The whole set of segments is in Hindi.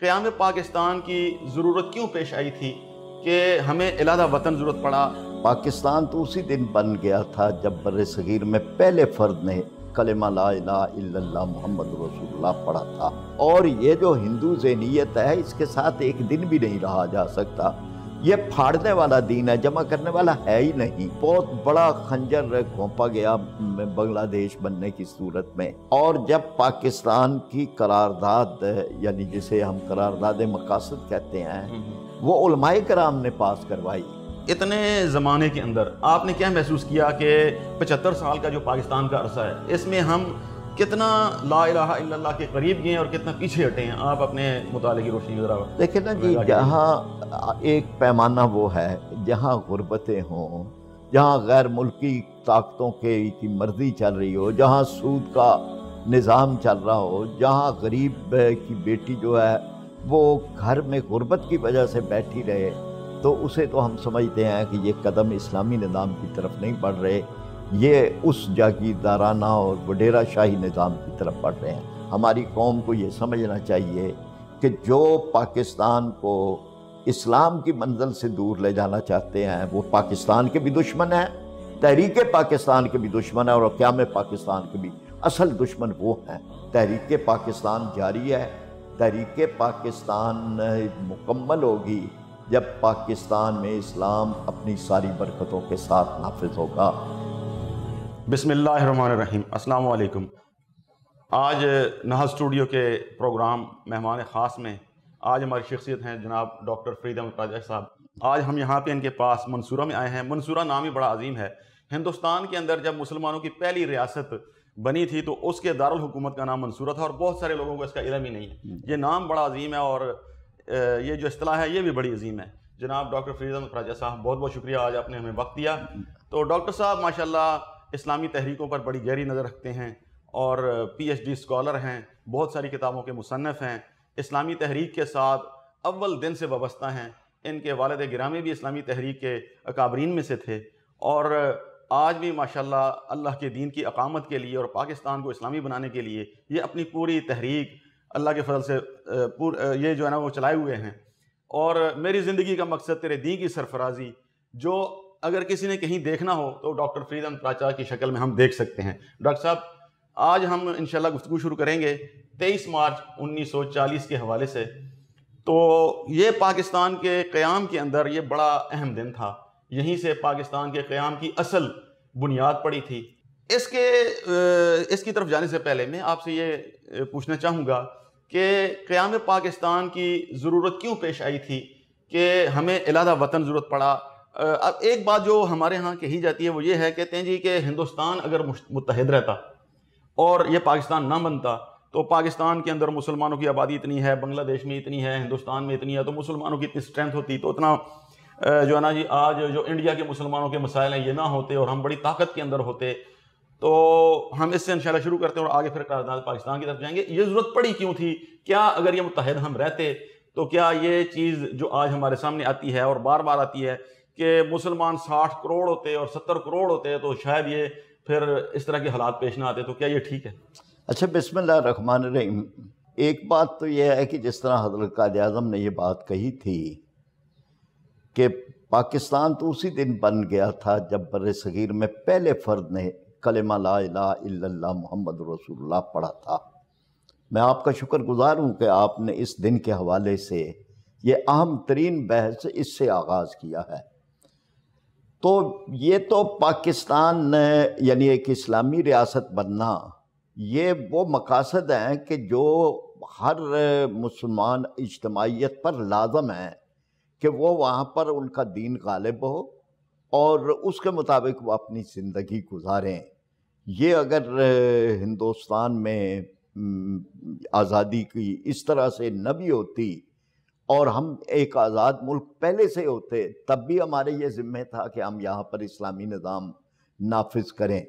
क़्याम पाकिस्तान की ज़रूरत क्यों पेश आई थी कि हमें इलादा वतन ज़रूरत पड़ा पाकिस्तान तो उसी दिन बन गया था जब बर सग़ीर में पहले फ़र्द ने कलमा ला मोहम्मद रसूलुल्लाह पढ़ा था और ये जो हिंदू जहनीत है इसके साथ एक दिन भी नहीं रहा जा सकता ये फाड़ने वाला दीन है जमा करने वाला है ही नहीं बहुत बड़ा खंजर घोंपा गया बांग्लादेश बनने की सूरत में और जब पाकिस्तान की करारदाद यानी जिसे हम करारदाद मकासद कहते हैं हम्म, हम्म। वो उलमाए कराम ने पास करवाई इतने ज़माने के अंदर आपने क्या महसूस किया कि पचहत्तर साल का जो पाकिस्तान का अरसा है इसमें हम कितना ला इला के करीब गए और कितना पीछे हटे हैं आप अपने मुताले की रोशनी जरा देखिए ना जी जहाँ एक पैमाना वो है जहाँ गुर्बतें हों जहाँ गैर मुल्की ताकतों के की मर्जी चल रही हो जहाँ सूद का निज़ाम चल रहा हो जहाँ गरीब की बेटी जो है वो घर में गुर्बत की वजह से बैठी रहे तो उसे तो हम समझते हैं कि ये कदम इस्लामी निज़ाम की तरफ नहीं बढ़ रहे ये उस जागीरदाराना और वडेरा शाही निज़ाम की तरफ बढ़ रहे हैं हमारी कौम को ये समझना चाहिए कि जो पाकिस्तान को इस्लाम की मंजिल से दूर ले जाना चाहते हैं वो पाकिस्तान के भी दुश्मन हैं तहरीक पाकिस्तान के भी दुश्मन हैं और क्या में पाकिस्तान के भी असल दुश्मन वो हैं तहरीक पाकिस्तान जारी है तहरीक पाकिस्तान मुकम्मल होगी जब पाकिस्तान में इस्लाम अपनी सारी बरकतों के साथ नाफिज होगा बिसमीम् अलकुम आज नहा स्टूडियो के प्रोग्राम मेहमान ख़ास में आज हमारी शख्सियत हैं जनाब डॉक्टर फरीद अहमद राजा साहब आज हम यहाँ पे इनके पास मंसूरा में आए हैं मंसूरा नाम ही बड़ा अजीम है हिंदुस्तान के अंदर जब मुसलमानों की पहली रियासत बनी थी तो उसके दारकूमत का नाम मंसूरा था और बहुत सारे लोगों को इसका इलम ही नहीं है ये नाम बड़ा अजीम है और ये जो असलाह है ये भी बड़ी अजीम है जनाब डॉक्टर फरीद अहमद राजा साहब बहुत बहुत शुक्रिया आज आपने हमें वक्त दिया तो डॉक्टर साहब माशाल्लाह इस्लामी तहरीकों पर बड़ी गहरी नज़र रखते हैं और पीएचडी स्कॉलर हैं बहुत सारी किताबों के मुसनफ़ हैं इस्लामी तहरीक के साथ अव्वल दिन से वाबस्ता हैं इनके वालद ग्रामी भी इस्लामी तहरीक के अकाबरीन में से थे और आज भी माशाल्लाह अल्लाह के दीन की अकामत के लिए और पाकिस्तान को इस्लामी बनाने के लिए ये अपनी पूरी तहरीक अल्लाह के फजल से पूर ये जो है ना वो चलाए हुए हैं और मेरी ज़िंदगी का मकसद तेरे दीन की सरफराजी जो अगर किसी ने कहीं देखना हो तो डॉक्टर फ्रीदम प्राचार की शक्ल में हम देख सकते हैं डॉक्टर साहब आज हम इंशाल्लाह गुफ्तु शुरू करेंगे 23 मार्च 1940 के हवाले से तो ये पाकिस्तान के क़्याम के अंदर ये बड़ा अहम दिन था यहीं से पाकिस्तान के क़्याम की असल बुनियाद पड़ी थी इसके इसकी तरफ जाने से पहले मैं आपसे ये पूछना चाहूँगा कि क़्याम पाकिस्तान की ज़रूरत क्यों पेश आई थी कि हमें इलादा वतन ज़रूरत पड़ा अब एक बात जो हमारे यहाँ कही जाती है वो ये है कहते हैं जी कि हिंदुस्तान अगर मुतहद रहता और ये पाकिस्तान ना बनता तो पाकिस्तान के अंदर मुसलमानों की आबादी इतनी है बांग्लादेश में इतनी है हिंदुस्तान में इतनी है तो मुसलमानों की इतनी स्ट्रेंथ होती तो उतना जो है ना जी आज जो इंडिया के मुसलमानों के मसाइल हैं ये ना होते और हम बड़ी ताकत के अंदर होते तो हम इससे इंशाल्लाह शुरू करते हैं और आगे फिर पाकिस्तान की तरफ जाएंगे ये ज़रूरत पड़ी क्यों थी क्या अगर ये मुतहद हम रहते तो क्या ये चीज़ जो आज हमारे सामने आती है और बार बार आती है कि मुसलमान साठ करोड़ होते और सत्तर करोड़ होते तो शायद ये फिर इस तरह के हालात पेश ना आते तो क्या ये ठीक है अच्छा बिस्मिल्लाह रहमान रहीम एक बात तो यह है कि जिस तरह हजरत काद अजम ने यह बात कही थी कि पाकिस्तान तो उसी दिन बन गया था जब बर सग़ीर में पहले फ़र्द ने कलमा ला इला मोहम्मद रसूलुल्लाह पढ़ा था मैं आपका शुक्रगुजार हूँ कि आपने इस दिन के हवाले से ये अहम तरीन बहस इससे आगाज़ किया है तो ये तो पाकिस्तान यानी एक इस्लामी रियासत बनना ये वो मकासद हैं कि जो हर मुसलमान इजतमाहीत पर लाजम है कि वो वहाँ पर उनका दीन गालिब हो और उसके मुताबिक वो अपनी ज़िंदगी गुजारें ये अगर हिंदुस्तान में आज़ादी की इस तरह से न भी होती और हम एक आज़ाद मुल्क पहले से होते तब भी हमारे ये ज़िम्मे था कि हम यहाँ पर इस्लामी निज़ाम नाफिज करें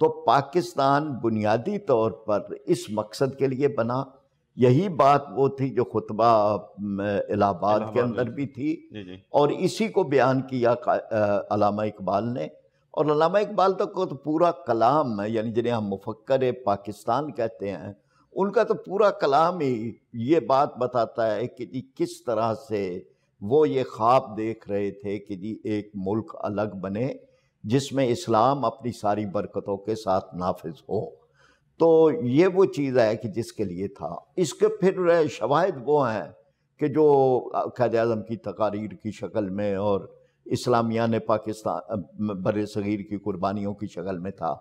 तो पाकिस्तान बुनियादी तौर पर इस मकसद के लिए बना यही बात वो थी जो खुतबा इलाहाबाद के अंदर भी थी जी जी। और इसी को बयान किया इकबाल ने और इकबाल तक तो पूरा कलाम यानी जिन्हें हम मुफक्र पाकिस्तान कहते हैं उनका तो पूरा कलाम ही ये बात बताता है कि जी किस तरह से वो ये ख्वाब देख रहे थे कि जी एक मुल्क अलग बने जिसमें इस्लाम अपनी सारी बरकतों के साथ नाफिज हो तो ये वो चीज़ है कि जिसके लिए था इसके फिर शवाहद वो हैं कि जो कैद अजम की तकारीर की शक्ल में और इस्लामिया ने पाकिस्तान बर सग़ीर की कुर्बानियों की शक्ल में था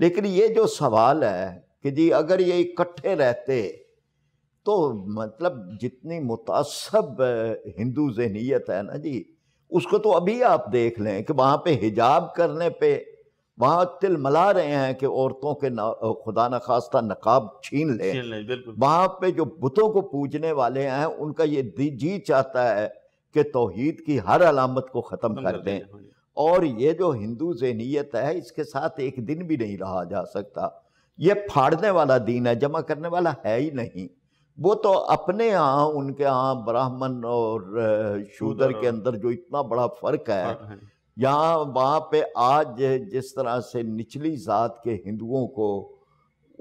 लेकिन ये जो सवाल है कि जी अगर ये इकट्ठे रहते तो मतलब जितनी मुतासब हिंदू जहनीत है ना जी उसको तो अभी आप देख लें कि वहाँ पे हिजाब करने पे वहाँ तिल मला रहे हैं कि औरतों के खुदा न खास्ता नकाब छीन लें वहाँ पे जो बुतों को पूजने वाले हैं उनका ये जी चाहता है कि तोहहीद की हर अलामत को ख़त्म कर दें हाँ और ये जो हिंदू जहनीत है इसके साथ एक दिन भी नहीं रहा जा सकता ये फाड़ने वाला दीन है जमा करने वाला है ही नहीं वो तो अपने यहाँ उनके यहाँ ब्राह्मण और शूदर के अंदर जो इतना बड़ा फर्क है यहाँ वहाँ पे आज जिस तरह से निचली जात के हिंदुओं को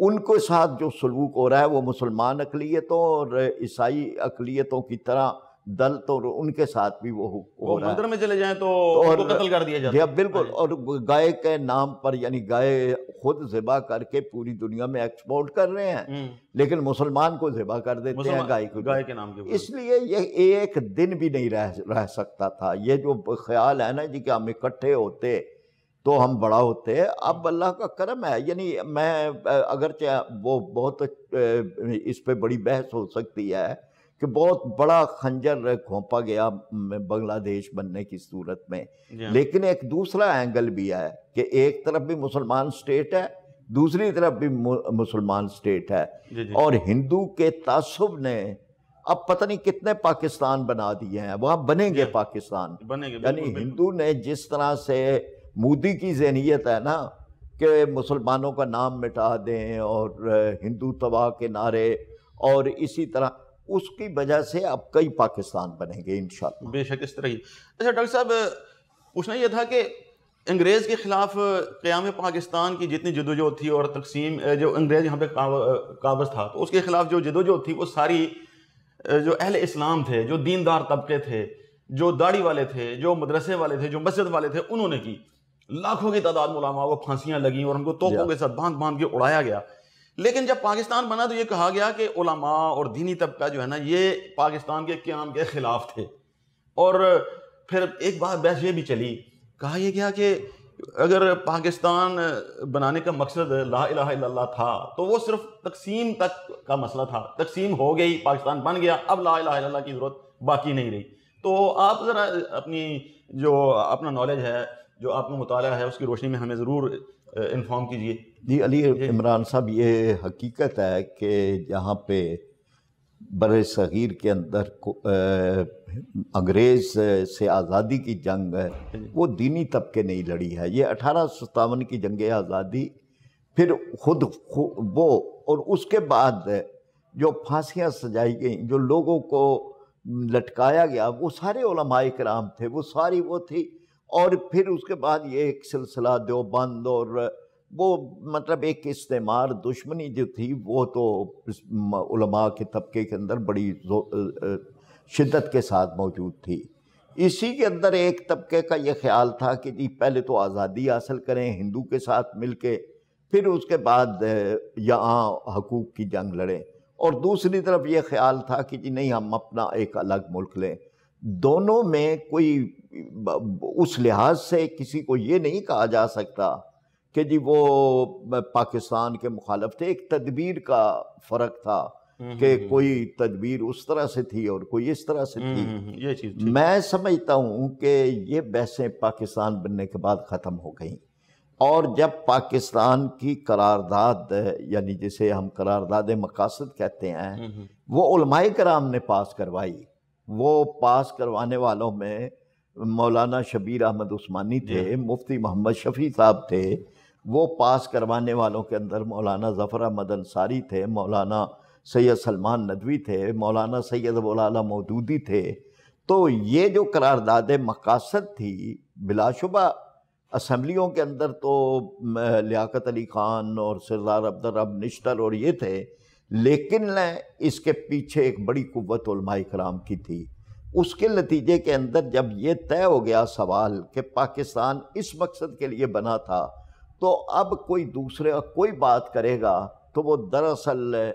उनको साथ जो सलूक हो रहा है वो मुसलमान अकलीतों और ईसाई अकलीतों की तरह दल तो उनके साथ भी वो हो, वो रहा मंदिर में चले जाए तो, तो और कत्ल कर दिया जाता है बिल्कुल हाँ और गाय के नाम पर यानी गाय खुद जिबा करके पूरी दुनिया में एक्सपोर्ट कर रहे हैं हम्म। लेकिन मुसलमान को जिबा कर देते हैं गाय को गाय के नाम के इसलिए ये एक दिन भी नहीं रह रह सकता था ये जो ख्याल है ना जी कि हम इकट्ठे होते तो हम बड़ा होते हैं अब अल्लाह का करम है यानी मैं अगरचे वो बहुत इस पर बड़ी बहस हो सकती है कि बहुत बड़ा खंजर घोंपा गया बांग्लादेश बनने की सूरत में हाँ। लेकिन एक दूसरा एंगल भी है कि एक तरफ भी मुसलमान स्टेट है दूसरी तरफ भी मुसलमान स्टेट है और हिंदू के तासुब ने अब पता नहीं कितने पाकिस्तान बना दिए हैं वहां बनेंगे हाँ। पाकिस्तान बनेंगे यानी हिंदू ने जिस तरह से मोदी की जहनीत है ना कि मुसलमानों का नाम मिटा दें और हिंदू तबाह के नारे और इसी तरह उसकी वजह से अब कई पाकिस्तान बनेंगे इन बेशक इस तरह ही अच्छा डॉक्टर साहब पूछना यह था कि अंग्रेज़ के ख़िलाफ़ क़्याम पाकिस्तान की जितनी जदोजहद थी और तकसीम जो अंग्रेज़ यहाँ पे काबज था तो उसके ख़िलाफ़ जो जदोजहद थी वो सारी जो अहल इस्लाम थे जो दीनदार तबके थे जो दाढ़ी वाले थे जो मदरसे वाले थे जो मस्जिद वाले थे उन्होंने की लाखों की तादाद मुलामा को फांसियाँ लगी और उनको तोपों के साथ बांध बांध के उड़ाया गया लेकिन जब पाकिस्तान बना तो ये कहा गया कि ओलामा और दीनी तबका जो है ना ये पाकिस्तान के क्याम के ख़िलाफ़ थे और फिर एक बात बहस ये भी चली कहा यह गया कि अगर पाकिस्तान बनाने का मकसद ला इला था तो वो सिर्फ तकसीम तक का मसला था तकसीम हो गई पाकिस्तान बन गया अब ला इला की ज़रूरत बाकी नहीं रही तो आप ज़रा अपनी जो अपना नॉलेज है जो आपका मुताल है उसकी रोशनी में हमें ज़रूर इन्फॉर्म कीजिए जी अली इमरान साहब ये हकीकत है कि यहाँ पे बर सग़ीर के अंदर अंग्रेज़ से आज़ादी की जंग वो दीनी तबके नहीं लड़ी है ये अठारह सौ सतावन की जंग आज़ादी फिर खुद वो और उसके बाद जो फांसियाँ सजाई गई जो लोगों को लटकाया गया वो सारे कराम थे वो सारी वो थी और फिर उसके बाद ये एक सिलसिला देवबंद और वो मतलब एक इस्तेमार दुश्मनी जो थी वो तो उलमा के तबके के अंदर बड़ी शिद्दत के साथ मौजूद थी इसी के अंदर एक तबके का ये ख्याल था कि जी पहले तो आज़ादी हासिल करें हिंदू के साथ मिल के फिर उसके बाद यहाँ हकूक़ की जंग लड़ें और दूसरी तरफ ये ख्याल था कि जी नहीं हम अपना एक अलग मुल्क लें दोनों में कोई उस लिहाज से किसी को ये नहीं कहा जा सकता कि जी वो पाकिस्तान के मुखालफ थे एक तदबीर का फ़र्क था हम्म, कि हम्म, हम्म। कोई तदबीर उस तरह से थी और कोई इस तरह से थी ये चीज़ मैं समझता हूँ कि ये बहसें पाकिस्तान बनने के बाद ख़त्म हो गई और जब पाकिस्तान की करारदाद यानी जिसे हम करारदाद मकासद कहते हैं वो उलमाए कराम ने पास करवाई वो पास करवाने वालों में मौलाना शबीर अहमद उस्मानी थे मुफ्ती मोहम्मद शफ़ी साहब थे वो पास करवाने वालों के अंदर मौलाना ज़फ़र अहमद अंसारी थे मौलाना सैयद सलमान नदवी थे मौलाना सैयद मौलाना मौदूदी थे तो ये जो करारदाद मकासद थी बिलाशुबा असम्बलियों के अंदर तो लियाकत अली ख़ान और सरदार अब्दुलरब निश्तर और ये थे लेकिन न इसके पीछे एक बड़ी कुत कराम की थी उसके नतीजे के अंदर जब ये तय हो गया सवाल कि पाकिस्तान इस मकसद के लिए बना था तो अब कोई दूसरे कोई बात करेगा तो वो दरअसल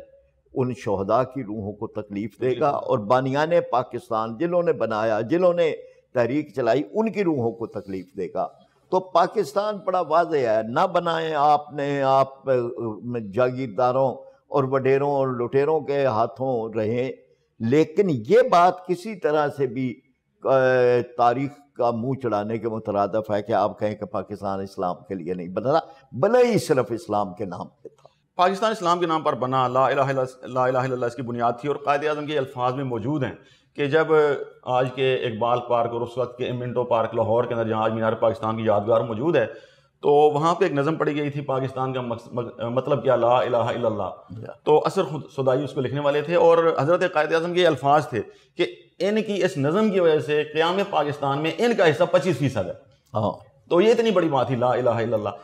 उन शहदा की रूहों को तकलीफ़ देगा और बानियाने पाकिस्तान जिन्होंने बनाया जिन्होंने तहरीक चलाई उनकी रूहों को तकलीफ़ देगा तो पाकिस्तान बड़ा वाज है ना बनाए आपने आप जागीरदारों और वडेरों और लुटेरों के हाथों रहे लेकिन ये बात किसी तरह से भी तारीख का मुंह चढ़ाने के मुतरदफ है कि आप कहें कि पाकिस्तान इस्लाम के लिए नहीं बना भले ही सिर्फ इस्लाम के नाम पे था पाकिस्तान इस्लाम के नाम पर बना ला ला इसकी बुनियाद थी और कायद अजम के अल्फाज में मौजूद हैं कि जब आज के इकबाल पार्क और उस वक्त के मिनटो पार्क लाहौर के अंदर जहाँ आज मीनार पाकिस्तान की यादगार मौजूद है तो वहाँ पे एक नज़म पड़ी गई थी पाकिस्तान का मक, मक, मतलब क्या ला अला तो असर खुद सदाई उसको लिखने वाले थे और हज़रत कायद अजम के अल्फाज थे कि इनकी इस नज़म की वजह से क़्याम पाकिस्तान में इनका हिस्सा पच्चीस फ़ीसद है हाँ तो ये इतनी बड़ी बात थी ला अला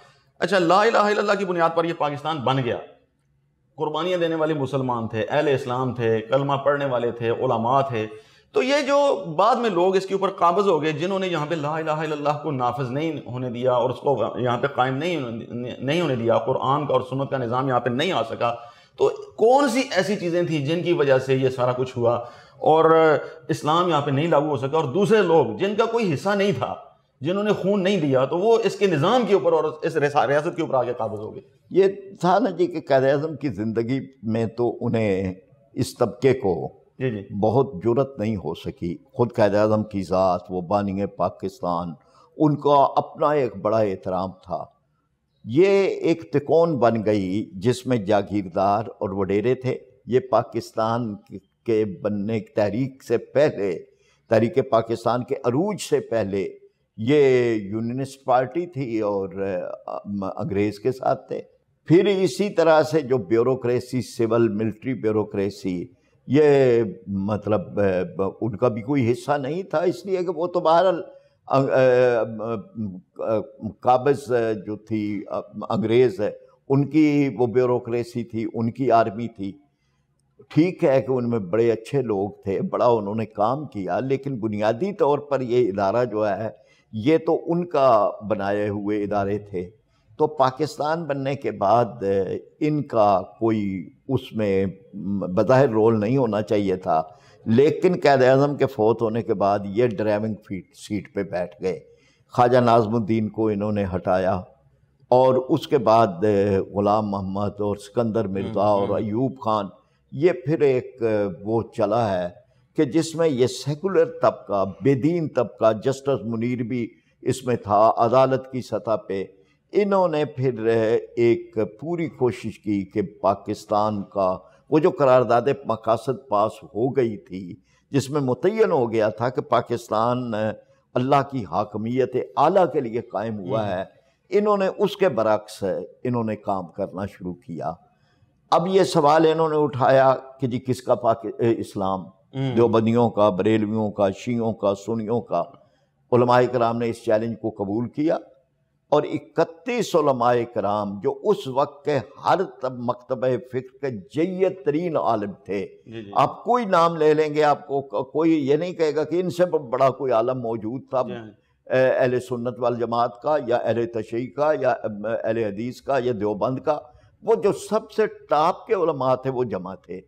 अच्छा ला इलाहा इल्लल्लाह की बुनियाद पर यह पाकिस्तान बन गया कुर्बानियाँ देने वाले मुसलमान थे अहल इस्लाम थे कलमा पढ़ने वाले थे उलमा थे तो ये जो बाद में लोग इसके ऊपर काबज़ हो गए जिन्होंने यहाँ पे ला इलाह को नाफज नहीं होने दिया और उसको यहाँ पे कायम नहीं नहीं होने दिया कुरान का और सुनत का निज़ाम यहाँ पे नहीं आ सका तो कौन सी ऐसी चीज़ें थी जिनकी वजह से ये सारा कुछ हुआ और इस्लाम यहाँ पे नहीं लागू हो सका और दूसरे लोग जिनका कोई हिस्सा नहीं था जिन्होंने खून नहीं दिया तो वो इसके निज़ाम के ऊपर और इस रियासत के ऊपर आगे काबज हो गए ये था ना जी कि कैद की ज़िंदगी में तो उन्हें इस तबके को जी जी बहुत जरूरत नहीं हो सकी खुद कैद अजम की ज़ात वो बानिंग पाकिस्तान उनका अपना एक बड़ा एहतराम था ये एक तिकोन बन गई जिसमें जागीरदार और वडेरे थे ये पाकिस्तान के बनने तहरीक से पहले तहरीक पाकिस्तान के अरूज से पहले ये यूनिस्ट पार्टी थी और अंग्रेज़ के साथ थे फिर इसी तरह से जो ब्यूरोक्रेसी सिविल मिलिट्री ब्यूरोक्रेसी ये मतलब उनका भी कोई हिस्सा नहीं था इसलिए कि वो तो बाहर काबज जो थी अंग्रेज़ है उनकी वो ब्यूरोसी थी उनकी आर्मी थी ठीक है कि उनमें बड़े अच्छे लोग थे बड़ा उन्होंने काम किया लेकिन बुनियादी तौर पर ये इदारा जो है ये तो उनका बनाए हुए इदारे थे तो पाकिस्तान बनने के बाद इनका कोई उसमें बज़ाहिर रोल नहीं होना चाहिए था लेकिन कैद अजम के फौत होने के बाद ये ड्राइविंग फीट सीट पे बैठ गए ख्वाजा नाजमुद्दीन को इन्होंने हटाया और उसके बाद ग़ुलाम मोहम्मद और सिकंदर मिर्ज़ा हम्म, और हम्म। अयूब खान ये फिर एक वो चला है कि जिसमें ये सेकुलर तबका बेदीन तबका जस्टिस मुनीर भी इसमें था अदालत की सतह पे इन्होंने फिर एक पूरी कोशिश की कि पाकिस्तान का वो जो करारदाद मकासद पास हो गई थी जिसमें मुतन हो गया था कि पाकिस्तान अल्लाह की हाकमियत आला के लिए कायम हुआ हम्म। है इन्होंने उसके बरक्स इन्होंने काम करना शुरू किया अब ये सवाल इन्होंने उठाया कि जी किसका पाकि इस्लाम हम्म। देवबंदियों का बरेलवियों का शीयों का सुनियों का कराम ने इस चैलेंज को कबूल किया और इकतीस कराम जो उस वक्त के हर तब मकतब फ़िक्र के जय तरीन आलम थे आप कोई नाम ले लेंगे आपको कोई ये नहीं कहेगा कि इनसे बड़ा कोई आलम मौजूद था हाँ। अहल सुन्नत वाल जमात का या अहल तशी का या अहल हदीस का या देवबंद का वो जो सबसे टाप के उलमा थे वो जमा थे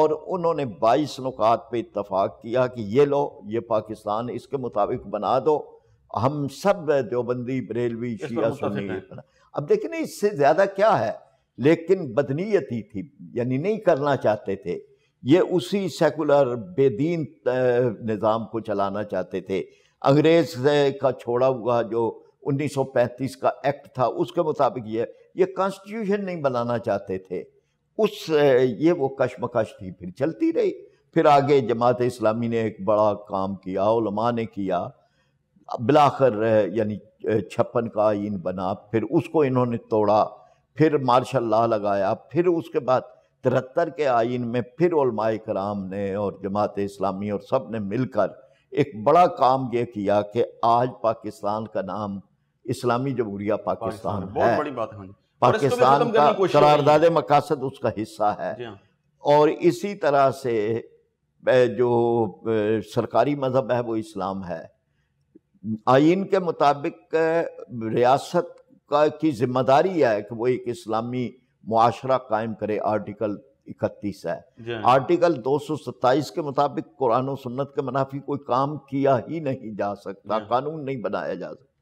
और उन्होंने बाईस नुकात पर इतफ़ाक़ किया कि ये लो ये पाकिस्तान इसके मुताबिक बना दो हम सब देवबंदी बरेलवी शिया सुनी अब देखिए ना इससे ज़्यादा क्या है लेकिन बदनीयती थी यानी नहीं करना चाहते थे ये उसी सेकुलर बेदीन निज़ाम को चलाना चाहते थे अंग्रेज़ का छोड़ा हुआ जो 1935 का एक्ट था उसके मुताबिक ये ये कॉन्स्टिट्यूशन नहीं बनाना चाहते थे उस ये वो कशमकश थी फिर चलती रही फिर आगे जमात इस्लामी ने एक बड़ा काम किया ने किया बिलाखर यानी छप्पन का आइन बना फिर उसको इन्होंने तोड़ा फिर मार्शल ला लगाया फिर उसके बाद तिहत्तर के आइन में फिर कराम ने और जमात इस्लामी और सब ने मिलकर एक बड़ा काम ये किया कि आज पाकिस्तान का नाम इस्लामी जमहूरिया पाकिस्तान, पाकिस्तान है बड़ी बात है हाँ पाकिस्तान का करारदाद मकासद उसका हिस्सा है हाँ। और इसी तरह से जो सरकारी मज़हब है वो इस्लाम है आइन के मुताबिक रियासत का की जिम्मेदारी है कि वो एक इस्लामी मुआशरा कायम करे आर्टिकल इकतीस है आर्टिकल दो सौ सत्ताईस के मुताबिक कुरान और सुन्नत के मुनाफी कोई काम किया ही नहीं जा सकता कानून नहीं बनाया जा सकता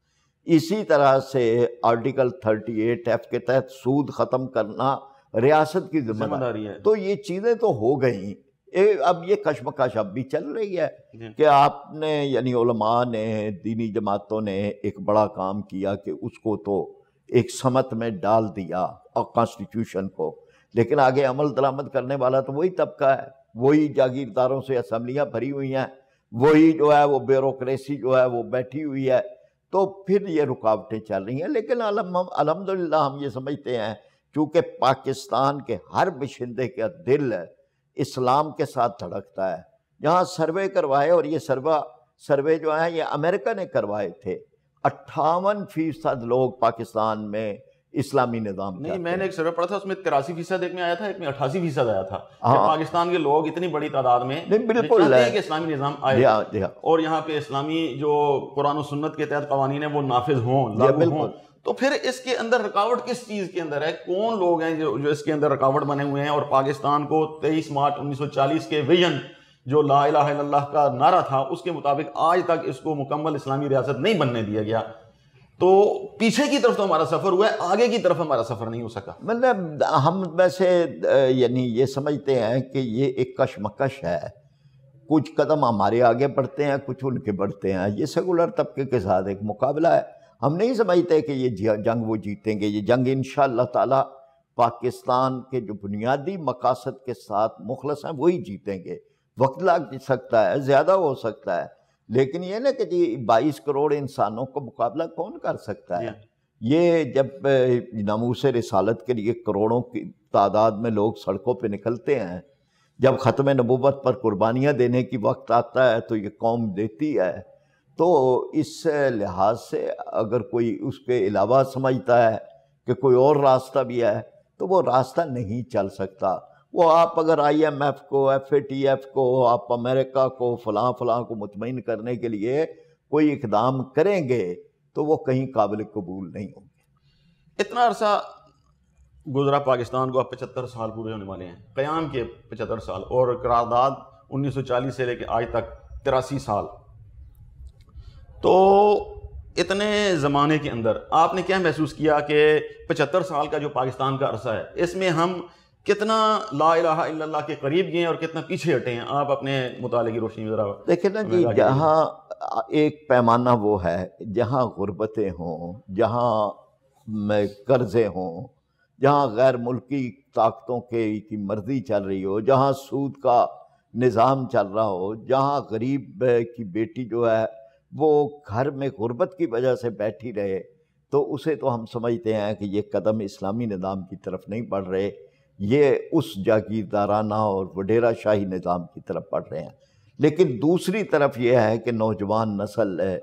इसी तरह से आर्टिकल थर्टी एट एफ के तहत सूद ख़त्म करना रियासत की जिम्मेदारी है तो ये चीज़ें तो हो गई अब ये कशमकश अब भी चल रही है कि आपने यानी उलमा ने दीनी जमातों ने एक बड़ा काम किया कि उसको तो एक समत में डाल दिया और कॉन्स्टिट्यूशन को लेकिन आगे अमल दरामद करने वाला तो वही तबका है वही जागीरदारों से असम्बलियाँ भरी हुई हैं वही जो है वो ब्यूरोसी जो है वो बैठी हुई है तो फिर ये रुकावटें चल रही हैं लेकिन अलहमदिल्ला हम ये समझते हैं चूँकि पाकिस्तान के हर बशिंदे का दिल है इस्लाम के साथ धड़कता है यहाँ सर्वे करवाए और ये सर्वा सर्वे जो है ये अमेरिका ने करवाए थे अट्ठावन फीसद लोग पाकिस्तान में इस्लामी निजाम नहीं मैंने एक सर्वे पढ़ा था उसमें तिरासी फीसद एक में आया था एक में अठासी फीसद आया था हाँ। पाकिस्तान के लोग इतनी बड़ी तादाद में नहीं बिल्कुल इस्लामी निजाम आया हाँ, हाँ। और यहाँ पे इस्लामी जो कुरान सुन्नत के तहत कवानी है वो नाफिज हाँ, हों बिल्कुल तो फिर इसके अंदर रुकावट किस चीज़ के अंदर है कौन लोग हैं जो जो इसके अंदर रुकावट बने हुए हैं और पाकिस्तान को 23 मार्च 1940 के विजन जो ला लाला का नारा था उसके मुताबिक आज तक इसको मुकम्मल इस्लामी रियासत नहीं बनने दिया गया तो पीछे की तरफ तो हमारा सफ़र हुआ है आगे की तरफ हमारा सफ़र नहीं हो सका मतलब हम वैसे यानी ये समझते हैं कि ये एक कशमकश है कुछ कदम हमारे आगे बढ़ते हैं कुछ उनके बढ़ते हैं ये सेकुलर तबके के साथ एक मुकाबला है हम नहीं समझते कि ये जंग वो जीतेंगे ये जंग इन ताला पाकिस्तान के जो बुनियादी मकासद के साथ मुखलस हैं वही जीतेंगे वक्त लग सकता है ज़्यादा हो सकता है लेकिन ये ना कि जी बाईस करोड़ इंसानों का मुकाबला कौन कर सकता है ये जब नमूस रसालत के लिए करोड़ों की तादाद में लोग सड़कों पर निकलते हैं जब ख़त्म नबूबत पर कुर्बानियाँ देने की वक्त आता है तो ये कौम देती है तो इस लिहाज से अगर कोई उसके अलावा समझता है कि कोई और रास्ता भी है तो वो रास्ता नहीं चल सकता वो आप अगर आईएमएफ को एफएटीएफ को आप अमेरिका को फलां फलां को मुतमिन करने के लिए कोई इकदाम करेंगे तो वो कहीं काबिल कबूल नहीं होंगे इतना अरसा गुजरा पाकिस्तान को अब पचहत्तर साल पूरे होने वाले हैं क़याम के पचहत्तर साल और करारदाद 1940 से लेकर आज तक तिरासी साल तो इतने ज़माने के अंदर आपने क्या महसूस किया कि पचहत्तर साल का जो पाकिस्तान का अरसा है इसमें हम कितना ला इला के करीब गए और कितना पीछे हटे हैं आप अपने मुताले की रोशनी में ज़रा देखिए ना जी जहाँ एक पैमाना वो है जहाँ गुर्बतें हों जहाँ कर्ज़े हों जहाँ गैर मुल्की ताकतों के की मर्जी चल रही हो जहाँ सूद का निज़ाम चल रहा हो जहाँ गरीब की बेटी जो है वो घर में गुर्बत की वजह से बैठी रहे तो उसे तो हम समझते हैं कि ये कदम इस्लामी निज़ाम की तरफ नहीं बढ़ रहे ये उस जागीरदाराना और वडेरा शाही निज़ाम की तरफ बढ़ रहे हैं लेकिन दूसरी तरफ यह है कि नौजवान नस्ल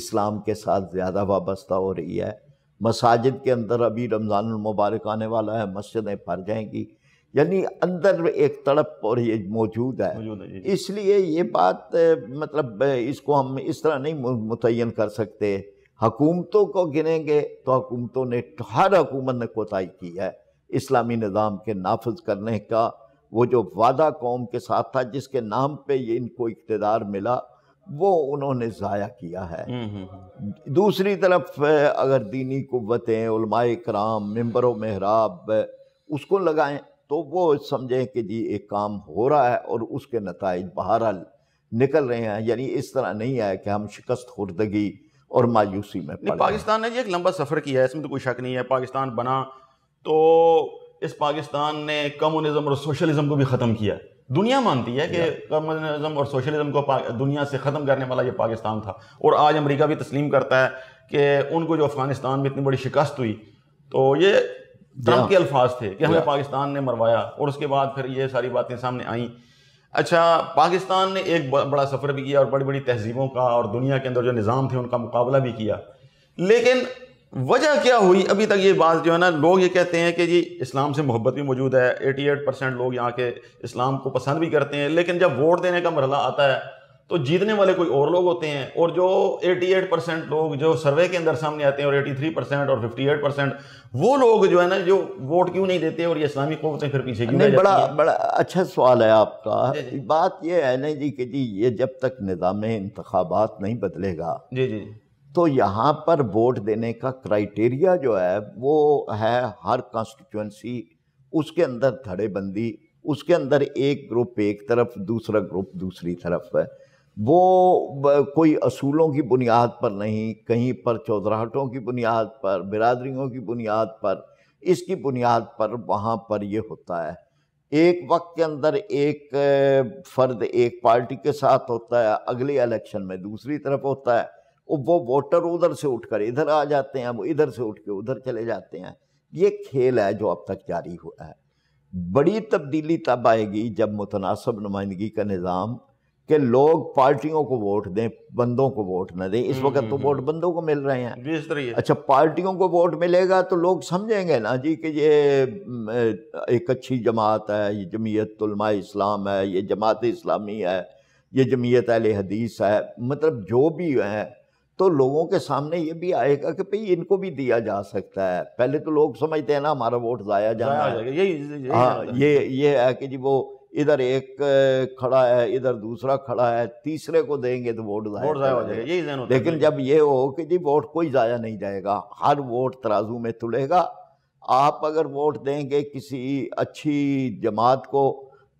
इस्लाम के साथ ज़्यादा वाबस्ता हो रही है मसाजिद के अंदर अभी रमज़ान मुबारक आने वाला है मस्जिदें भर जाएंगी यानी अंदर एक तड़प और ये मौजूद है इसलिए ये बात मतलब इसको हम इस तरह नहीं मुतन कर सकते हकूमतों को गिनेंगे तो हकूमतों ने हर हकूमत ने कोताही की है इस्लामी निज़ाम के नाफज करने का वो जो वादा कौम के साथ था जिसके नाम पे ये इनको इकतदार मिला वो उन्होंने ज़ाया किया है हम्म, हम्म, हम्म। दूसरी तरफ अगर दीनी कुतें कराम मम्बर महराब उसको लगाएं तो वो समझें कि जी एक काम हो रहा है और उसके नतज बाहर निकल रहे हैं यानी इस तरह नहीं आया कि हम शिकस्त खुर्दगी और मायूसी में पाकिस्तान ने जी एक लंबा सफ़र किया है इसमें तो कोई शक नहीं है पाकिस्तान बना तो इस पाकिस्तान ने कम्युनिज्म और सोशलिज्म को भी ख़त्म किया दुनिया मानती है कि कम्युनिज्म और सोशलिज्म को दुनिया से ख़त्म करने वाला ये पाकिस्तान था और आज अमरीका भी तस्लीम करता है कि उनको जो अफ़गानिस्तान में इतनी बड़ी शिकस्त हुई तो ये ट्रंप के अल्फाज थे कि हमें पाकिस्तान ने मरवाया और उसके बाद फिर ये सारी बातें सामने आईं अच्छा पाकिस्तान ने एक बड़ा सफ़र भी किया और बड़ी बड़ी तहजीबों का और दुनिया के अंदर जो निज़ाम थे उनका मुकाबला भी किया लेकिन वजह क्या हुई अभी तक ये बात जो है ना लोग ये कहते हैं कि जी इस्लाम से मोहब्बत भी मौजूद है 88 परसेंट लोग यहाँ के इस्लाम को पसंद भी करते हैं लेकिन जब वोट देने का मरला आता है तो जीतने वाले कोई और लोग होते हैं और जो 88 परसेंट लोग जो सर्वे के अंदर सामने आते हैं और 83 परसेंट और 58 परसेंट वो लोग जो है ना जो वोट क्यों नहीं देते और ये इस्लामी कौतें फिर पीछे क्यों बड़ा बड़ा अच्छा सवाल है आपका जी जी। बात ये है ना जी कि जी ये जब तक निज़ाम इंतबात नहीं बदलेगा जी जी तो यहाँ पर वोट देने का क्राइटेरिया जो है वो है हर कॉन्स्टिट्यूंसी उसके अंदर धड़ेबंदी उसके अंदर एक ग्रुप एक तरफ दूसरा ग्रुप दूसरी तरफ है वो कोई असूलों की बुनियाद पर नहीं कहीं पर चौधराहटों की बुनियाद पर बिरादरियों की बुनियाद पर इसकी बुनियाद पर वहाँ पर ये होता है एक वक्त के अंदर एक फ़र्द एक पार्टी के साथ होता है अगले इलेक्शन में दूसरी तरफ होता है वो वोटर उधर से उठकर इधर आ जाते हैं वो इधर से उठ के उधर चले जाते हैं ये खेल है जो अब तक जारी हुआ है बड़ी तब्दीली तब आएगी जब मुतनासब नुमाइंदगी का निज़ाम कि लोग पार्टियों को वोट दें बंदों को वोट ना दें इस हम्म, वक्त हम्म, तो हम्म। वोट बंदों को मिल रहे हैं अच्छा पार्टियों को वोट मिलेगा तो लोग समझेंगे ना जी कि ये एक अच्छी जमात है ये जमीयतलमा इस्लाम है ये जमात इस्लामी है ये जमीयत अल हदीस है मतलब जो भी है तो लोगों के सामने ये भी आएगा कि भाई इनको भी दिया जा सकता है पहले तो लोग समझते हैं ना हमारा वोट ज़ाया जाना यही हाँ ये ये है कि जी वो इधर एक खड़ा है इधर दूसरा खड़ा है तीसरे को देंगे तो वोट जाया वोट जाया हो जाएगा यही जहन लेकिन जब ये हो कि जी वोट कोई जाया नहीं जाएगा हर वोट तराजू में तुलेगा आप अगर वोट देंगे किसी अच्छी जमात को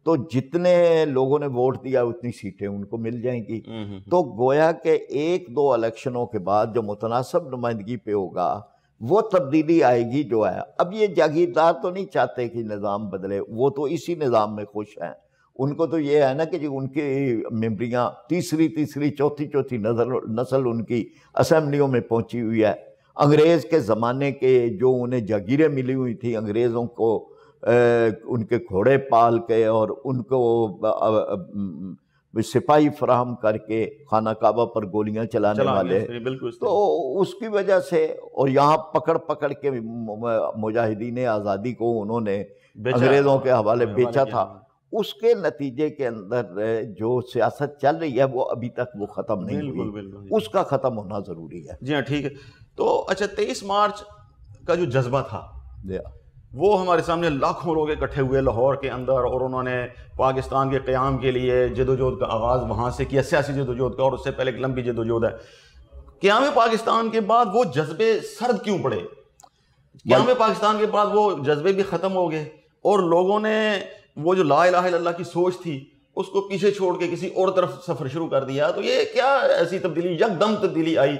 तो जितने लोगों ने वोट दिया उतनी सीटें उनको मिल जाएंगी हम्म, हम्म, हम्म। तो गोया के एक दो इलेक्शनों के बाद जो मुतनासब नुमाइंदगी पे होगा वो तब्दीली आएगी जो है अब ये जागीरदार तो नहीं चाहते कि निज़ाम बदले वो तो इसी निज़ाम में खुश हैं उनको तो ये है ना कि जी उनकी मेम्बरियाँ तीसरी तीसरी चौथी चौथी नजर नस्ल उनकी असम्बलियों में पहुँची हुई है अंग्रेज़ के ज़माने के जो उन्हें जागीरें मिली हुई थी अंग्रेज़ों को ए, उनके घोड़े पाल के और उनको आ, आ, सिपाही फ्राहम करके खाना काबा पर गोलियां चलाने वाले तो उसकी वजह से और यहाँ पकड़ पकड़ के मुजाहिदीन आज़ादी को उन्होंने अंग्रेज़ों के हवाले बेचा था उसके नतीजे के अंदर जो सियासत चल रही है वो अभी तक वो ख़त्म नहीं हुई उसका ख़त्म होना ज़रूरी है जी हाँ ठीक है तो अच्छा तेईस मार्च का जो जज्बा था हाँ। वो हमारे सामने लाखों लोग इकट्ठे हुए लाहौर के अंदर और उन्होंने पाकिस्तान के क़्याम के लिए जदोजहद का आगाज़ वहाँ से किया सियासी जदोजहद का और उससे पहले एक लंबी जदोजहद है क़्याम पाकिस्तान के बाद वो जज्बे सर्द क्यों पड़े क़्याम पाकिस्तान के बाद वो जज्बे भी ख़त्म हो गए और लोगों ने वो जो ला लाला की सोच थी उसको पीछे छोड़ के किसी और तरफ सफ़र शुरू कर दिया तो ये क्या ऐसी तब्दीली यकदम तब्दीली आई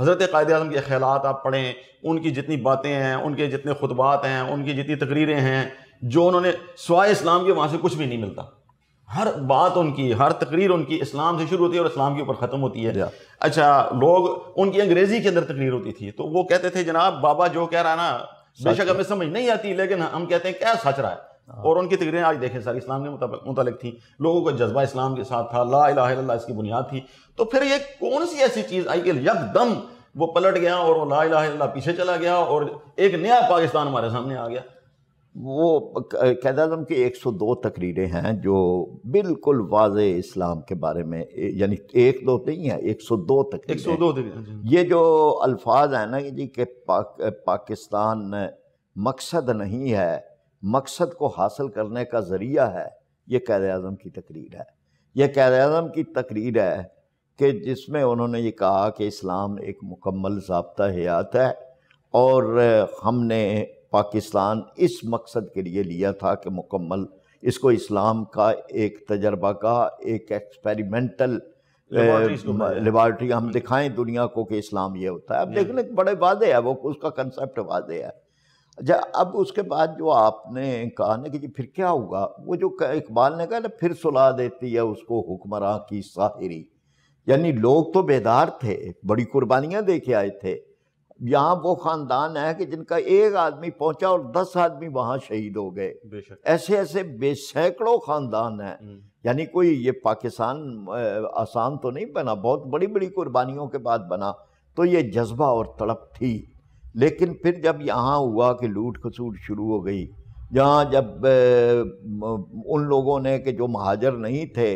हज़रत कायद अजम के ख्याल आप पढ़ें उनकी जितनी बातें हैं उनके जितने खुतबात हैं उनकी जितनी तकरीरें हैं जो उन्होंने स्वाय इस्लाम के वहाँ से कुछ भी नहीं मिलता हर बात उनकी हर तकरीर उनकी इस्लाम से शुरू होती है और इस्लाम के ऊपर ख़त्म होती है अच्छा लोग उनकी अंग्रेज़ी के अंदर तकरीर होती थी तो वो कहते थे जनाब बाबा जो कह रहा ना बेशक हमें समझ नहीं आती लेकिन हम कहते हैं क्या सच रहा है हाँ। और उनकी तकरीरें आज देखें सर इस्लाम के मुतलक थी लोगों का जज्बा इस्लाम के साथ था ला इला इसकी बुनियाद थी तो फिर ये कौन सी ऐसी चीज़ आई कि यकदम वो पलट गया और वो ला इला पीछे चला गया और एक नया पाकिस्तान हमारे सामने आ गया वो कैद अजम की एक सौ दो तकरीरें हैं जो बिल्कुल वाज इस्लाम के बारे में यानी एक दो नहीं है एक सौ दो तक एक सौ दो ये जो अल्फाज हैं ना जी के पाक, पाकिस्तान मकसद नहीं है मकसद को हासिल करने का ज़रिया है ये कैद अजम की तकरीर है यह कैद अजम की तकरीर है कि जिसमें उन्होंने ये कहा कि इस्लाम एक मुकम्मल जबता हयात है और हमने पाकिस्तान इस मकसद के लिए लिया था कि मुकम्मल इसको इस्लाम का एक तजर्बा का एक एक्सपेरिमेंटल लेबार्ट्री हम हम्म। दिखाएं दुनिया को कि इस्लाम ये होता है अब हम्म। देखने बड़े वादे है वो उसका कंसेप्ट वादे है अच्छा अब उसके बाद जो आपने कहा ना कि जी फिर क्या होगा वो जो इकबाल ने कहा ना फिर सुला देती है उसको हुक्मरान की साहिरी यानी लोग तो बेदार थे बड़ी कुर्बानियां दे के आए थे यहाँ वो ख़ानदान है कि जिनका एक आदमी पहुंचा और दस आदमी वहाँ शहीद हो गए ऐसे ऐसे बेसैकड़ों ख़ानदान हैं हम्म। यानी कोई ये पाकिस्तान आसान तो नहीं बना बहुत बड़ी बड़ी कुर्बानियों के बाद बना तो ये जज्बा और तड़प थी लेकिन फिर जब यहाँ हुआ कि लूट खसूट शुरू हो गई जहाँ जब उन लोगों ने कि जो महाजर नहीं थे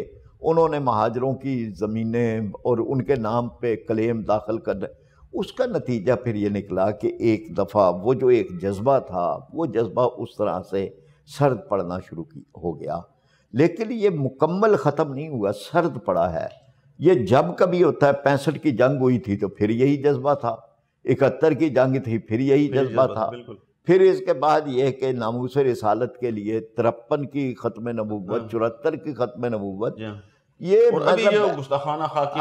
उन्होंने महाजरों की ज़मीनें और उनके नाम पे क्लेम दाखिल कर उसका नतीजा फिर ये निकला कि एक दफ़ा वो जो एक जज्बा था वो जज्बा उस तरह से सर्द पड़ना शुरू की हो गया लेकिन ये मुकम्मल ख़त्म नहीं हुआ सर्द पड़ा है ये जब कभी होता है पैंसठ की जंग हुई थी तो फिर यही जज्बा था इकहत्तर की जंग थी फिर यही जज्बा था फिर इसके बाद यह कि नामूस रिसालत के लिए तिरपन की ख़त्म नबूबत हाँ। चौहत्तर की ख़त्म नबूबत हाँ। ये मतलब हाँ।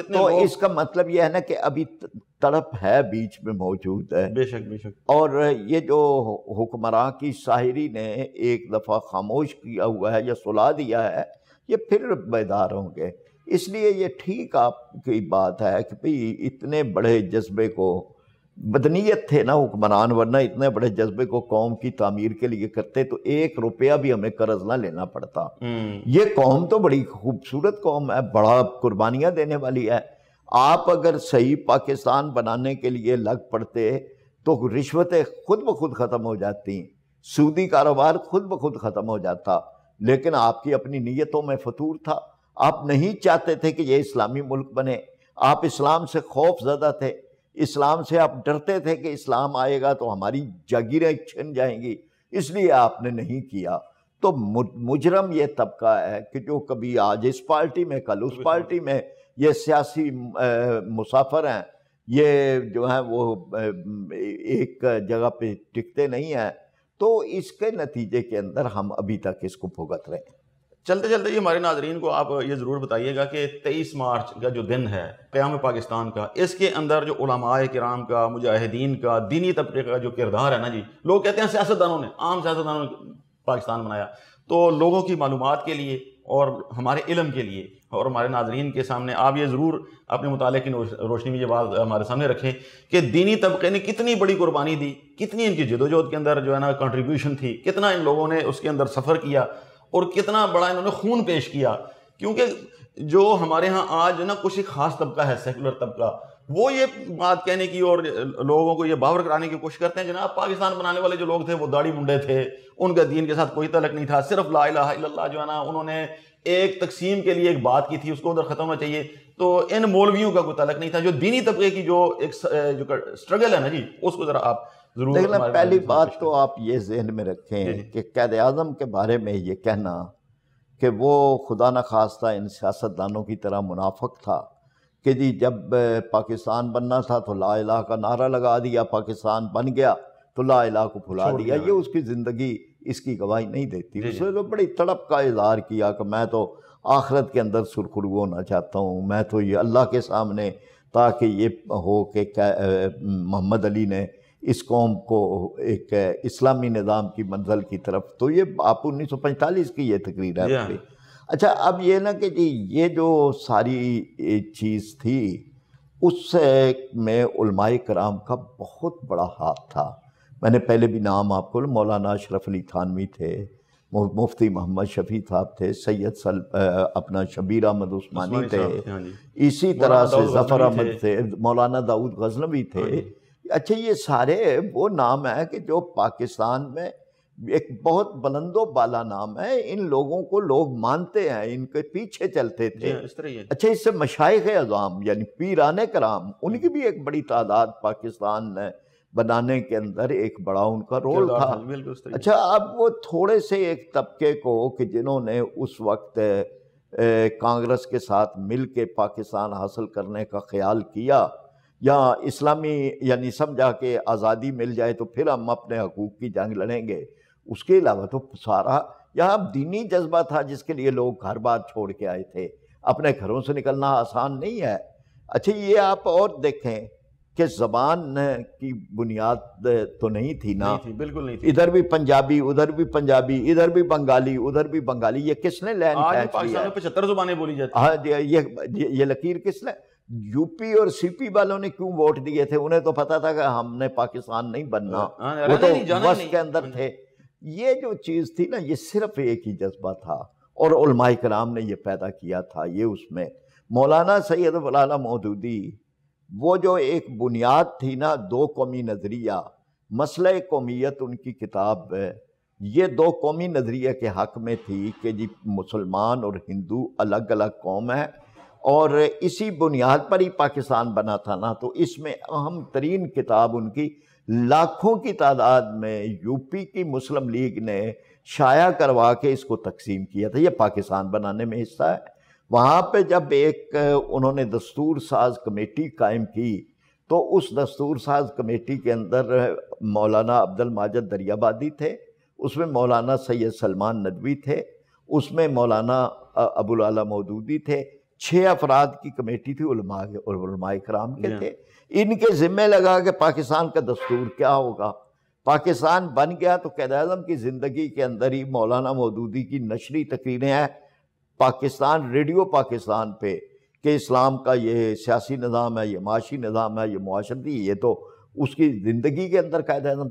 तो इसका मतलब यह है ना कि अभी तड़प है बीच में मौजूद है बेशक बेशक और ये जो हुक्मरान की शायरी ने एक दफ़ा खामोश किया हुआ है या सुला दिया है ये फिर बेदार होंगे इसलिए ये ठीक आपकी बात है कि भाई इतने बड़े जज्बे को बदनीयत थे ना हुक्मरान वरना इतने बड़े जज्बे को कौम की तामीर के लिए करते तो एक रुपया भी हमें कर्ज ना लेना पड़ता हम्म। ये कौम तो बड़ी खूबसूरत कौम है बड़ा कुर्बानियाँ देने वाली है आप अगर सही पाकिस्तान बनाने के लिए लग पड़ते तो रिश्वतें खुद ब खुद ख़त्म हो जाती सूदी कारोबार खुद ब खुद ख़त्म हो जाता लेकिन आपकी अपनी नीयतों में फतूर था आप नहीं चाहते थे कि ये इस्लामी मुल्क बने आप इस्लाम से खौफ ज़दा थे इस्लाम से आप डरते थे कि इस्लाम आएगा तो हमारी जागीरें छिन जाएंगी इसलिए आपने नहीं किया तो मुजरम ये तबका है कि जो कभी आज इस पार्टी में कल उस पार्टी में ये सियासी मुसाफर हैं ये जो है वो एक जगह पे टिकते नहीं हैं तो इसके नतीजे के अंदर हम अभी तक इसको भुगत रहे हैं चलते चलते ये हमारे नाजरीन को आप ये ज़रूर बताइएगा कि तेईस मार्च का जो दिन है क़्याम पाकिस्तान का इसके अंदर जो कराम का मुजाहिदीन का दीनी तबके का जो किरदार है ना जी लोग कहते हैं सियासतदानों ने आम सियासतदानों ने पाकिस्तान बनाया तो लोगों की मालूम के लिए और हमारे इलम के लिए और हमारे नाजरीन के सामने आप ये ज़रूर अपने मुताले की रोशनी में ये बात हमारे सामने रखें कि दीनी तबके ने कितनी बड़ी कुर्बानी दी कितनी इनकी जदोजहद के अंदर जो है ना कंट्रीब्यूशन थी कितना इन लोगों ने उसके अंदर सफ़र किया और कितना बड़ा इन्होंने खून पेश किया क्योंकि जो हमारे यहाँ आज ना कुछ एक खास तबका है सेकुलर तबका वो ये बात कहने की और लोगों को ये बावर कराने की कोशिश करते हैं जनाब पाकिस्तान बनाने वाले जो लोग थे वो दाढ़ी मुंडे थे उनका दीन के साथ कोई तलक नहीं था सिर्फ ला इला जो है ना उन्होंने एक तकसीम के लिए एक बात की थी उसको उधर ख़त्म होना चाहिए तो इन मौलवियों का कोई तलक नहीं था जो दीनी तबके की जो एक जो स्ट्रगल है ना जी उसको ज़रा आप जरूर लेकिन पहली बात तो आप ये जहन में रखें कि कैद अजम के बारे में ये कहना कि वो खुदा न खास्ता इन सियासतदानों की तरह मुनाफक था कि जी जब पाकिस्तान बनना था तो ला इलाह का नारा लगा दिया पाकिस्तान बन गया तो ला इलाह को भुला दिया ये उसकी ज़िंदगी इसकी गवाही नहीं देती उसने तो बड़ी तड़प का इजहार किया कि मैं तो आखरत के अंदर सुरखुरु होना चाहता हूँ मैं तो ये अल्लाह के सामने ताकि ये हो कि मोहम्मद अली ने इस कौम को एक इस्लामी निज़ाम की मंजिल की तरफ तो ये आप उन्नीस सौ पैंतालीस की ये तकरीर है yeah. अच्छा अब ये ना कि जी ये जो सारी चीज़ थी उससे में उलमाए कराम का बहुत बड़ा हाथ था मैंने पहले भी नाम आपको मौलाना अशरफ अली थानवी थे मुफ्ती मोहम्मद शफी साहब थे सैयद सल अपना शबीर अहमद उस्मानी थे हाँ इसी तरह से जफ़र अहमद थे मौलाना दाऊद गजनवी थे हाँ अच्छा ये सारे वो नाम है कि जो पाकिस्तान में एक बहुत बुलंदो बाला नाम है इन लोगों को लोग मानते हैं इनके पीछे चलते थे इस तरह अच्छा इससे मशाइ अजाम यानी पीरान कराम उनकी भी एक बड़ी तादाद पाकिस्तान ने बनाने के अंदर एक बड़ा उनका रोल था अच्छा अब वो थोड़े से एक तबके को कि जिन्होंने उस वक्त कांग्रेस के साथ मिल के पाकिस्तान हासिल करने का ख्याल किया या इस्लामी यानी समझा के आज़ादी मिल जाए तो फिर हम अपने हकूक़ की जंग लड़ेंगे उसके अलावा तो सारा यहाँ दीनी जज्बा था जिसके लिए लोग घर बार छोड़ के आए थे अपने घरों से निकलना आसान नहीं है अच्छा ये आप और देखें कि जबान की बुनियाद तो नहीं थी ना नहीं थी, बिल्कुल नहीं थी इधर भी पंजाबी उधर भी पंजाबी इधर भी बंगाली उधर भी बंगाली ये किसने लैंड पचहत्तर जुबानें बोली जाती हाँ ये ये लकीर किसने यूपी और सीपी वालों ने क्यों वोट दिए थे उन्हें तो पता था कि हमने पाकिस्तान नहीं बनना हाँ, वो तो बस के अंदर हाँ। थे ये जो चीज़ थी ना ये सिर्फ एक ही जज्बा था और उलमाई कराम ने ये पैदा किया था ये उसमें मौलाना सैयद मौलाना मौदूदी वो जो एक बुनियाद थी ना दो कौमी नज़रिया मसल कौमियत उनकी किताब ये दो कौमी नज़रिया के हक़ में थी कि जी मुसलमान और हिंदू अलग अलग कौम है और इसी बुनियाद पर ही पाकिस्तान बना था ना तो इसमें अहम तरीन किताब उनकी लाखों की तादाद में यूपी की मुस्लिम लीग ने शाया करवा के इसको तकसीम किया था ये पाकिस्तान बनाने में हिस्सा है वहाँ पे जब एक उन्होंने दस्तूर साज कमेटी कायम की तो उस दस्तूर साज कमेटी के अंदर मौलाना अब्दुल माजद दरियाबादी थे उसमें मौलाना सैयद सलमान नदवी थे उसमें मौलाना अबुल आला मौदूदी थे छः अफराद की कमेटी थी उलमा उलमाए कराम के थे इनके ज़िम्मे लगा कि पाकिस्तान का दस्तूर क्या होगा पाकिस्तान बन गया तो कैद आजम की ज़िंदगी के अंदर ही मौलाना मौदूदी की नशरी तकरीरें हैं पाकिस्तान रेडियो पाकिस्तान पे कि इस्लाम का ये सियासी निज़ाम है ये माशी निज़ाम है ये माशरती ये तो उसकी ज़िंदगी के अंदर कैद आजम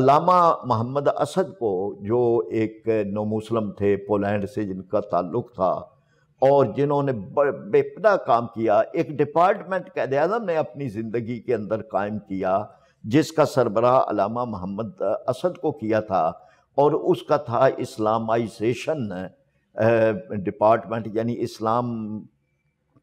अलामा मोहम्मद असद को जो एक नौ मुस्लिम थे पोलैंड से जिनका ताल्लुक़ था और जिन्होंने बेपना काम किया एक डिपार्टमेंट कैद अजम ने अपनी ज़िंदगी के अंदर कायम किया जिसका सरबराह अलामा मोहम्मद असद को किया था और उसका था इस्लामाइजेशन डिपार्टमेंट यानी इस्लाम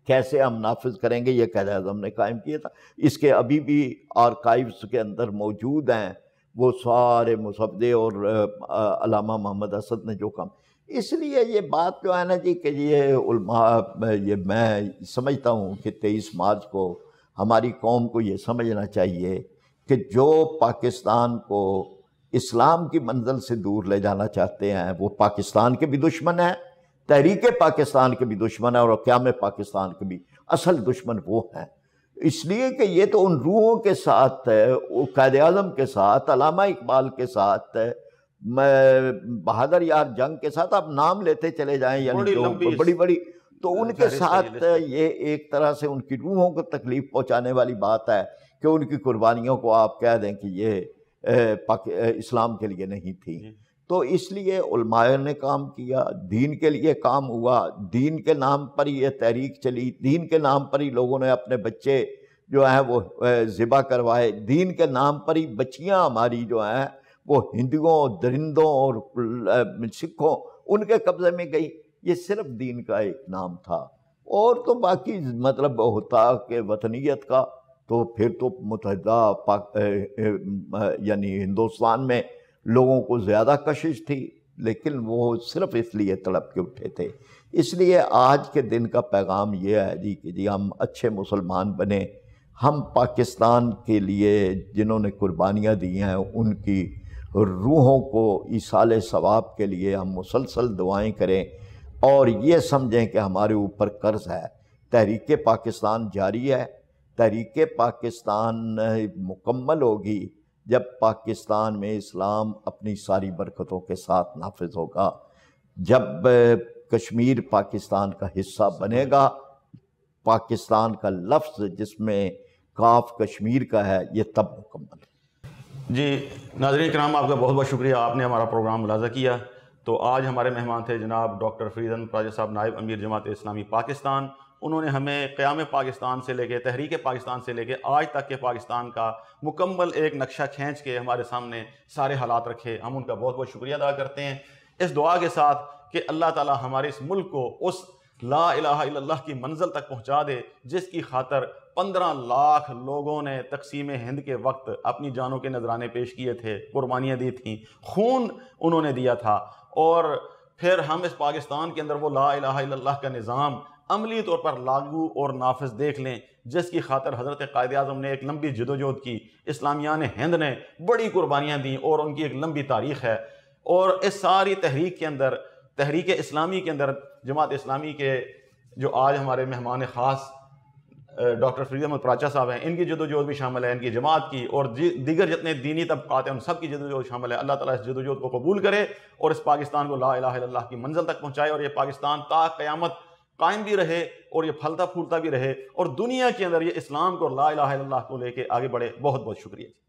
कैसे हम नाफज करेंगे ये कैद अजम ने कायम किया था इसके अभी भी आर्काइव्स के अंदर मौजूद हैं वो सारे मुसदे और अलामा मोहम्मद असद ने जो काम इसलिए ये बात जो है ना जी कि ये ये मैं समझता हूँ कि तेईस मार्च को हमारी कौम को ये समझना चाहिए कि जो पाकिस्तान को इस्लाम की मंजिल से दूर ले जाना चाहते हैं वो पाकिस्तान के भी दुश्मन हैं तहरीक पाकिस्तान के भी दुश्मन हैं और क्याम पाकिस्तान के भी असल दुश्मन वो हैं इसलिए कि ये तो उन रूहों के साथ कैद अजम के साथ अलामा इकबाल के साथ बहादुर यार जंग के साथ आप नाम लेते चले जाएं यानी जो बड़ी बड़ी तो हाँ, उनके साथ ये एक तरह से उनकी रूहों को तकलीफ पहुंचाने वाली बात है कि उनकी कुर्बानियों को आप कह दें कि ये इस्लाम के लिए नहीं थी तो इसलिए ने काम किया दीन के लिए काम हुआ दीन के नाम पर ही ये तहरीक चली दीन के नाम पर ही लोगों ने अपने बच्चे जो हैं वो ज़िबा करवाए दीन के नाम पर ही बच्चियाँ हमारी जो हैं वो हिंदुओं दरिंदों और सिखों उनके कब्जे में गई ये सिर्फ दीन का एक नाम था और तो बाकी मतलब होता के वतनीत का तो फिर तो मुतहदा यानी हिंदुस्तान में लोगों को ज़्यादा कशिश थी लेकिन वो सिर्फ इसलिए तड़प के उठे थे इसलिए आज के दिन का पैगाम ये है जी कि जी हम अच्छे मुसलमान बने हम पाकिस्तान के लिए जिन्होंने कुर्बानियाँ दी हैं उनकी रूहों को ईसाल सवाब के लिए हम मुसलसल दुआएं करें और ये समझें कि हमारे ऊपर कर्ज़ है तहरीक पाकिस्तान जारी है तहरीक पाकिस्तान मुकम्मल होगी जब पाकिस्तान में इस्लाम अपनी सारी बरकतों के साथ नाफज होगा जब कश्मीर पाकिस्तान का हिस्सा बनेगा पाकिस्तान का लफ्ज़ जिसमें काफ कश्मीर का है ये तब मुकम्मल जी नाजरीन कराम आपका बहुत बहुत शुक्रिया आपने हमारा प्रोग्राम मुलाजा किया तो आज हमारे मेहमान थे जनाब डॉक्टर फरीदन प्राजा साहब नायब अमीर जमात इस्लामी पाकिस्तान उन्होंने हमें क़्याम पाकिस्तान से लेके तहरीक पाकिस्तान से लेके आज तक के पाकिस्तान का मुकम्मल एक नक्शा खींच के हमारे सामने सारे हालात रखे हम उनका बहुत बहुत शुक्रिया अदा करते हैं इस दुआ के साथ कि अल्लाह ताला हमारे इस मुल्क को उस ला इलाहा इल्लल्लाह की मंजिल तक पहुंचा दे जिसकी खातर पंद्रह लाख लोगों ने तकसीम हिंद के वक्त अपनी जानों के नजराने पेश किए थे कुर्बानियाँ दी थीं खून उन्होंने दिया था और फिर हम इस पाकिस्तान के अंदर वो ला इला का निज़ाम अमली तौर पर लागू और नाफज देख लें जिसकी खातर हज़रत कायद अजम ने एक लंबी जदोजहद की ने हिंद ने बड़ी कुर्बानियाँ दी और उनकी एक लंबी तारीख है और इस सारी तहरीक के अंदर तहरीक इस्लामी के अंदर जमात इस्लामी के जो आज हमारे मेहमान ख़ास डॉक्टर अहमद प्राचा साहब हैं इनकी जदोजहद भी शामिल है इनकी जमात की और दीगर जितने दीनी तबकात हैं उन सब की जदोजहद शामिल है अल्लाह ताला इस जदोजहद को कबूल करे और इस पाकिस्तान को ला इला की मंजिल तक पहुँचाए और ये पाकिस्तान ता क़्यामत कायम भी रहे और ये फलता फूलता भी रहे और दुनिया के अंदर ये इस्लाम को ला इला को लेकर आगे बढ़े बहुत बहुत शुक्रिया